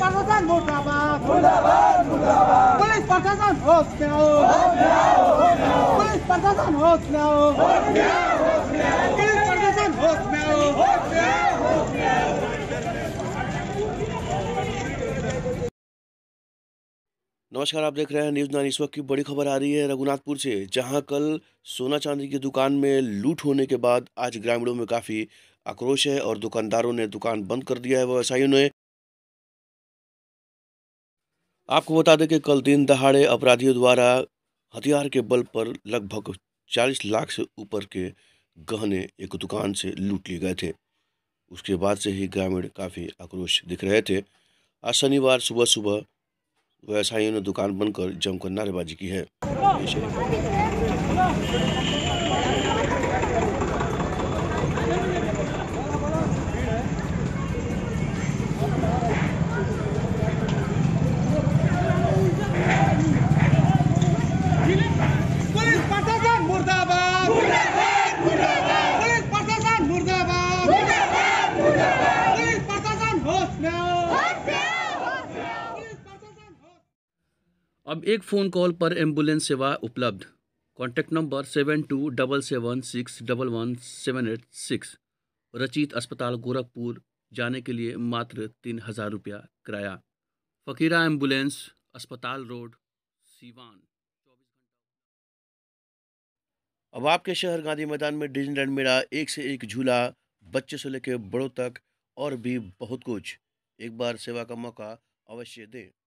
प्रशासन मुर्दाबाद मुर्दाबाद मुर्दाबाद पुलिस प्रशासन होश में आओ पुलिस प्रशासन होश में आओ पुलिस प्रशासन होश में आओ नमस्कार आप देख रहे हैं न्यूज नाइन इस वक्त की बड़ी खबर आ रही है रघुनाथपुर से जहां कल सोना चांदी की दुकान में लूट होने के बाद आज ग्रामीणों में काफ़ी आक्रोश है और दुकानदारों ने दुकान बंद कर दिया है व्यवसायियों ने आपको बता दें कि कल दिन दहाड़े अपराधियों द्वारा हथियार के बल पर लगभग 40 लाख से ऊपर के गहने एक दुकान से लूट लिए गए थे उसके बाद से ही ग्रामीण काफ़ी आक्रोश दिख रहे थे आज शनिवार सुबह सुबह व्यवसायियों ने दुकान बनकर जमकर नारेबाजी की है अब एक फ़ोन कॉल पर एम्बुलेंस सेवा उपलब्ध contact number seven two double seven six double one seven eight six Rachit अस्पताल गोरखपुर जाने के लिए मात्र तीन हज़ार रुपया किराया फ़कीरा एम्बुलेंस अस्पताल रोड सीवान अब आपके शहर गांधी मैदान में डिजनीलैंड मेला एक से एक झूला बच्चे से लेकर बड़ों तक और भी बहुत कुछ एक बार सेवा का मौका अवश्य दें